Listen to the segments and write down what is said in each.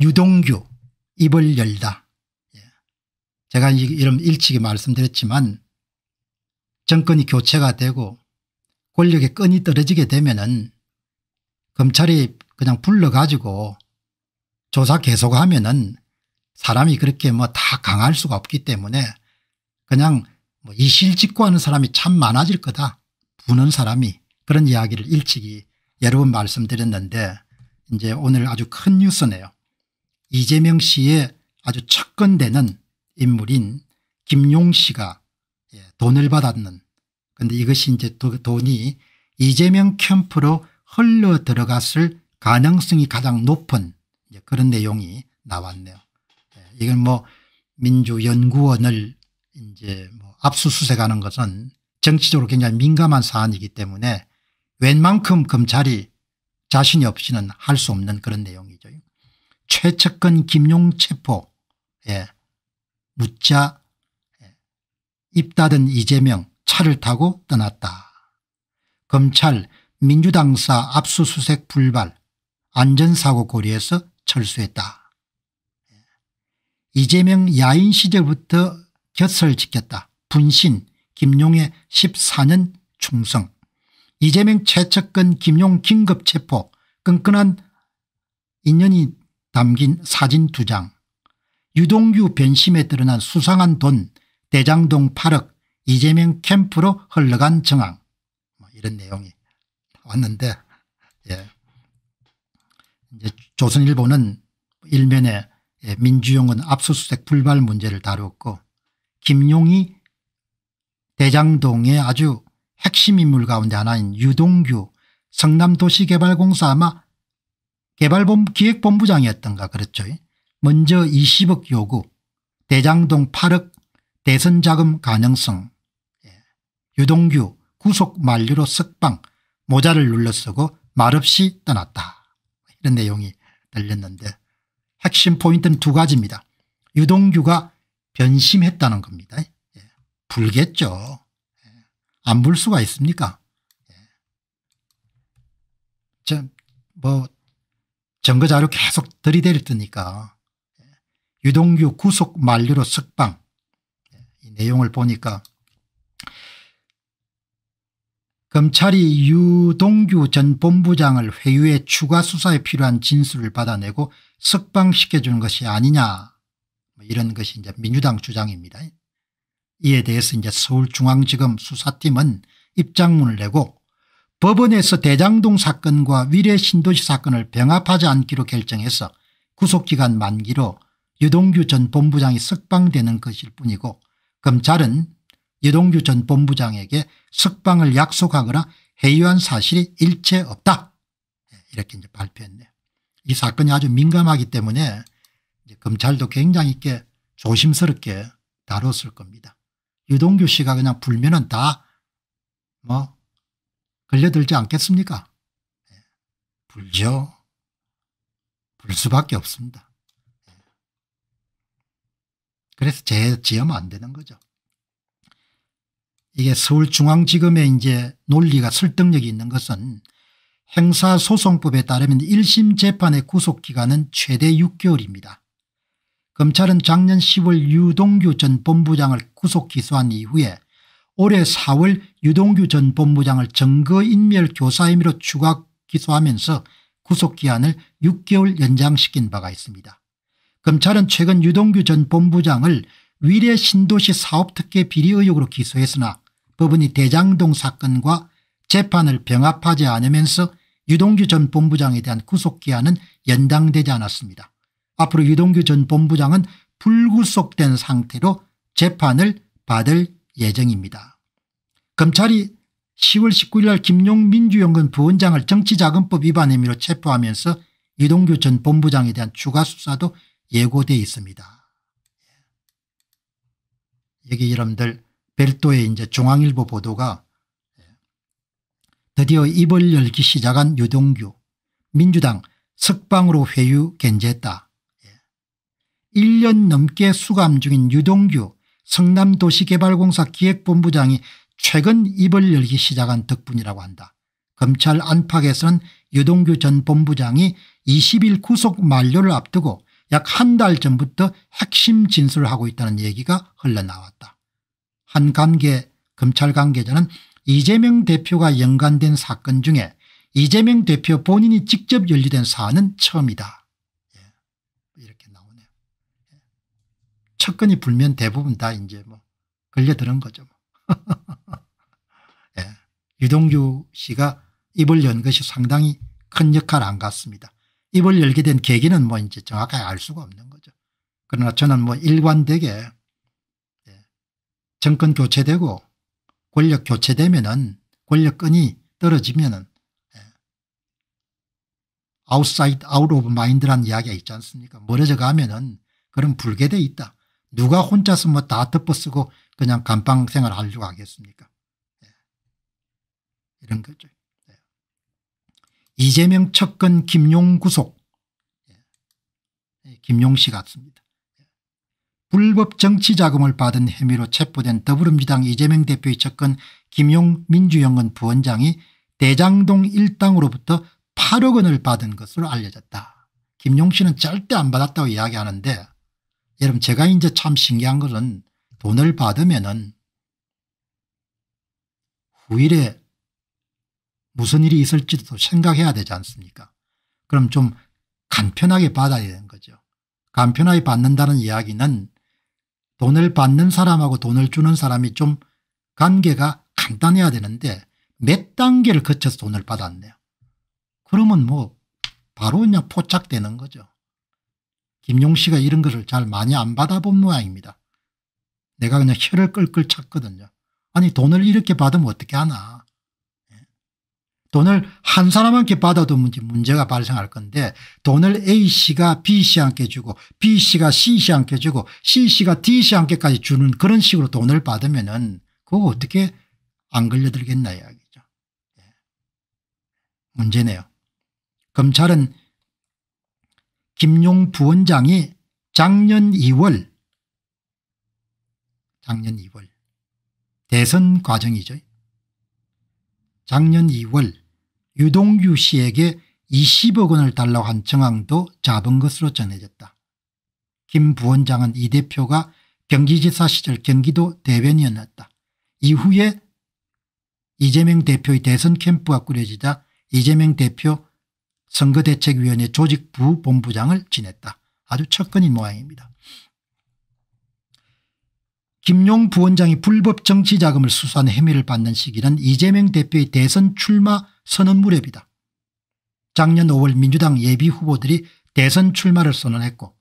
유동규 입을 열다. 예. 제가 이름 일찍이 말씀드렸지만 정권이 교체가 되고 권력의 끈이 떨어지게 되면은 검찰이 그냥 불러가지고 조사 계속하면은 사람이 그렇게 뭐 다 강할 수가 없기 때문에 그냥 뭐 이실직고하는 사람이 참 많아질 거다. 부는 사람이 그런 이야기를 일찍이 여러 번 말씀드렸는데 이제 오늘 아주 큰 뉴스네요. 이재명 씨의 아주 착근되는 인물인 김용 씨가 예, 돈을 받았는 그런데 이것이 이제 돈이 이재명 캠프로 흘러 들어갔을 가능성이 가장 높은 이제 그런 내용이 나왔네요. 예, 이건 뭐 민주연구원을 이제 뭐 압수수색하는 것은 정치적으로 굉장히 민감한 사안이기 때문에 웬만큼 검찰이 자신이 없이는 할 수 없는 그런 내용이죠. 최측근 김용체포에 예. 묻자 예. 입다은 이재명 차를 타고 떠났다. 검찰 민주당사 압수수색 불발 안전사고 고리에서 철수했다. 예. 이재명 야인 시절부터 곁을 지켰다. 분신 김용의 14년 충성 이재명 최측근 김용 긴급체포 끈끈한 인연이 담긴 사진 두장 유동규 변심에 드러난 수상한 돈 대장동 8억 이재명 캠프로 흘러간 정황 뭐 이런 내용이 왔는데 예. 이제 조선일보는 일면에 예, 민주용은 압수수색 불발 문제를 다루었고 김용희 대장동의 아주 핵심 인물 가운데 하나인 유동규 성남도시개발공사 아마 개발본 기획본부장이었던가 그렇죠. 먼저 20억 요구 대장동 8억 대선 자금 가능성 예, 유동규 구속 만료로 석방 모자를 눌러쓰고 말없이 떠났다. 이런 내용이 들렸는데 핵심 포인트는 두 가지입니다. 유동규가 변심했다는 겁니다. 예, 불겠죠. 예, 안불 수가 있습니까? 예. 뭐 증거자료 계속 들이댈 테니까 유동규 구속 만료로 석방 이 내용을 보니까 검찰이 유동규 전 본부장을 회유에 추가 수사에 필요한 진술을 받아내고 석방시켜주는 것이 아니냐 뭐 이런 것이 이제 민주당 주장입니다. 이에 대해서 이제 서울중앙지검 수사팀은 입장문을 내고 법원에서 대장동 사건과 위례 신도시 사건을 병합하지 않기로 결정해서 구속기간 만기로 유동규 전 본부장이 석방되는 것일 뿐이고 검찰은 유동규 전 본부장에게 석방을 약속하거나 해유한 사실이 일체 없다 예, 이렇게 이제 발표했네요. 이 사건이 아주 민감하기 때문에 검찰도 굉장히 있게 조심스럽게 다뤘을 겁니다. 유동규 씨가 그냥 불면은 다뭐 걸려들지 않겠습니까? 예. 불죠. 불 수밖에 없습니다. 예. 그래서 재지하면 안 되는 거죠. 이게 서울중앙지검의 이제 논리가 설득력이 있는 것은 행사소송법에 따르면 1심 재판의 구속기간은 최대 6개월입니다. 검찰은 작년 10월 유동규 전 본부장을 구속 기소한 이후에 올해 4월 유동규 전 본부장을 증거인멸 교사 임의로 추가 기소하면서 구속기한을 6개월 연장시킨 바가 있습니다. 검찰은 최근 유동규 전 본부장을 위례 신도시 사업특혜 비리 의혹으로 기소했으나 법원이 대장동 사건과 재판을 병합하지 않으면서 유동규 전 본부장에 대한 구속기한은 연장되지 않았습니다. 앞으로 유동규 전 본부장은 불구속된 상태로 재판을 받을 예정입니다. 검찰이 10월 19일 날 김용 민주연금 부원장을 정치자금법 위반 혐의로 체포하면서 이동규 전 본부장에 대한 추가 수사도 예고되어 있습니다. 예. 여기 여러분들 별도의 이제 중앙일보 보도가 드디어 입을 열기 시작한 유동규 민주당 석방으로 회유 견제했다. 1년 예. 넘게 수감 중인 유동규 성남도시개발공사 기획본부장이 최근 입을 열기 시작한 덕분이라고 한다. 검찰 안팎에서는 유동규 전 본부장이 20일 구속 만료를 앞두고 약 한 달 전부터 핵심 진술을 하고 있다는 얘기가 흘러나왔다. 한 관계 검찰 관계자는 이재명 대표가 연관된 사건 중에 이재명 대표 본인이 직접 연루된 사안은 처음이다. 측근이 불면 대부분 다 이제 뭐 걸려드는 거죠. 뭐. 예. 유동규 씨가 입을 연 것이 상당히 큰 역할 안 같습니다. 입을 열게 된 계기는 뭐 이제 정확하게 알 수가 없는 거죠. 그러나 저는 뭐 일관되게 예, 정권 교체되고 권력 교체되면은 권력권이 떨어지면은 아웃사이드 아웃 오브 마인드라는 이야기가 있지 않습니까 멀어져 가면은 그런 불개돼 있다 누가 혼자서 뭐다 덮어쓰고 그냥 감방 생활 하려고 하겠습니까 네. 이런 거죠. 네. 이재명 척근 김용 구속 네. 김용 씨 같습니다. 불법 정치자금을 받은 혐의로 체포된 더불어민주당 이재명 대표의 척근 김용 민주영은 부원장이 대장동 1당으로부터 8억 원을 받은 것으로 알려졌다. 김용 씨는 절대 안 받았다고 이야기하는데 여러분 제가 이제 참 신기한 것은 돈을 받으면은 후일에 무슨 일이 있을지도 생각해야 되지 않습니까 그럼 좀 간편하게 받아야 되는 거죠. 간편하게 받는다는 이야기는 돈을 받는 사람하고 돈을 주는 사람이 좀 관계가 간단해야 되는데 몇 단계를 거쳐서 돈을 받았네요. 그러면 뭐 바로 그냥 포착되는 거죠. 김용 씨가 이런 것을 잘 많이 안 받아본 모양입니다. 내가 그냥 혀를 끌끌 찼거든요. 아니 돈을 이렇게 받으면 어떻게 하나. 예. 돈을 한 사람한테 받아도 문제가 발생할 건데 돈을 A씨가 B씨한테 주고 B씨가 C씨한테 주고 C씨가 D씨한테까지 주는 그런 식으로 돈을 받으면 은 그거 어떻게 안 걸려들겠나 이야기죠. 예. 문제네요. 검찰은 김용 부원장이 작년 2월 작년 2월 대선 과정이죠. 작년 2월 유동규 씨에게 20억 원을 달라고 한 정황도 잡은 것으로 전해졌다. 김 부원장은 이 대표가 경기지사 시절 경기도 대변인이었다. 이후에 이재명 대표의 대선 캠프가 꾸려지자 이재명 대표 선거대책위원회 조직부본부장을 지냈다. 아주 첫건인 모양입니다. 김용 부원장이 불법 정치자금을 수수한 혐의를 받는 시기는 이재명 대표의 대선 출마 선언 무렵이다. 작년 5월 민주당 예비후보들이 대선 출마를 선언했고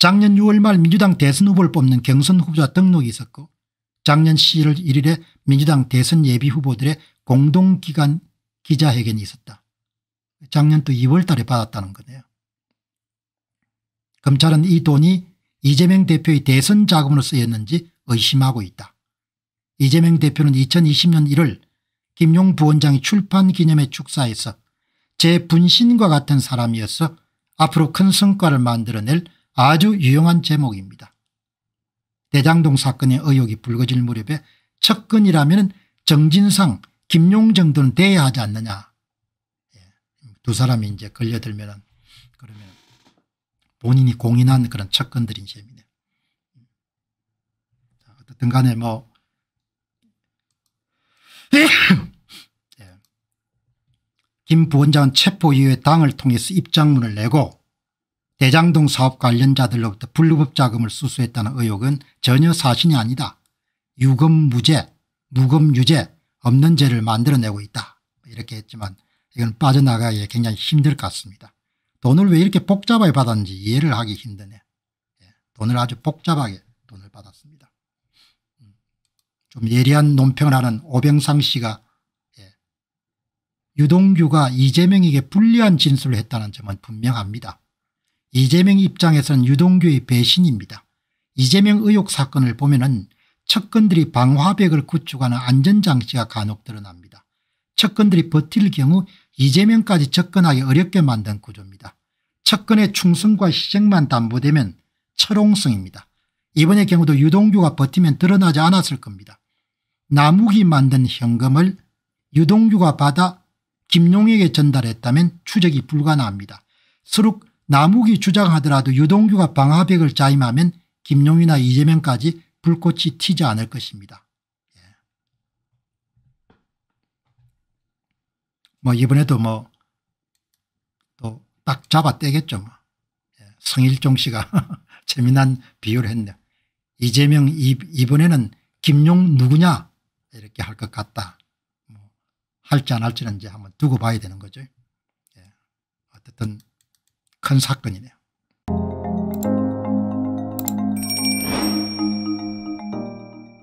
작년 6월 말 민주당 대선 후보를 뽑는 경선 후보자 등록이 있었고 작년 11월 1일에 민주당 대선 예비후보들의 공동기관 기자회견이 있었다. 작년 또 2월 달에 받았다는 거네요. 검찰은 이 돈이 이재명 대표의 대선 자금으로 쓰였는지 의심하고 있다. 이재명 대표는 2020년 1월 김용 부원장이 출판기념회 축사에서 제 분신과 같은 사람이어서 앞으로 큰 성과를 만들어낼 아주 유용한 제목입니다. 대장동 사건의 의혹이 불거질 무렵에 척근이라면 정진상, 김용 정도는 돼야 하지 않느냐 두 사람이 이제 걸려들면 그러면 본인이 공인한 그런 척건들인 셈이네요. 어쨌든 간에 뭐김 예. 부원장은 체포이후에 당을 통해서 입장문을 내고 대장동 사업 관련자들로부터 불법 자금을 수수했다는 의혹은 전혀 사실이 아니다. 유검무죄, 무검유죄 없는 죄를 만들어내고 있다. 이렇게 했지만 이건 빠져나가기 굉장히 힘들 것 같습니다. 돈을 왜 이렇게 복잡하게 받았는지 이해를 하기 힘드네. 예, 돈을 아주 복잡하게 돈을 받았습니다. 음, 좀 예리한 논평을 하는 오병상 씨가 예, 유동규가 이재명에게 불리한 진술을 했다는 점은 분명합니다. 이재명 입장에서는 유동규의 배신입니다. 이재명 의혹 사건을 보면 은 측근들이 방화벽을 구축하는 안전장치가 간혹 드러납니다. 측근들이 버틸 경우 이재명까지 접근하기 어렵게 만든 구조입니다. 측근의 충성과 희생만 담보되면 철옹성입니다. 이번의 경우도 유동규가 버티면 드러나지 않았을 겁니다. 남욱이 만든 현금을 유동규가 받아 김용에게 전달했다면 추적이 불가능합니다. 서룩 남욱이 주장하더라도 유동규가 방화벽을 자임하면 김용이나 이재명까지 불꽃이 튀지 않을 것입니다. 뭐 이번에도 뭐 또 딱 잡아 떼겠죠. 뭐. 뭐. 예, 성일종 씨가 재미난 비유를 했네요. 이재명 이, 이번에는 김용 누구냐 이렇게 할 것 같다. 뭐 할지 안 할지는 이제 한번 두고 봐야 되는 거죠. 예. 어쨌든 큰 사건이네요.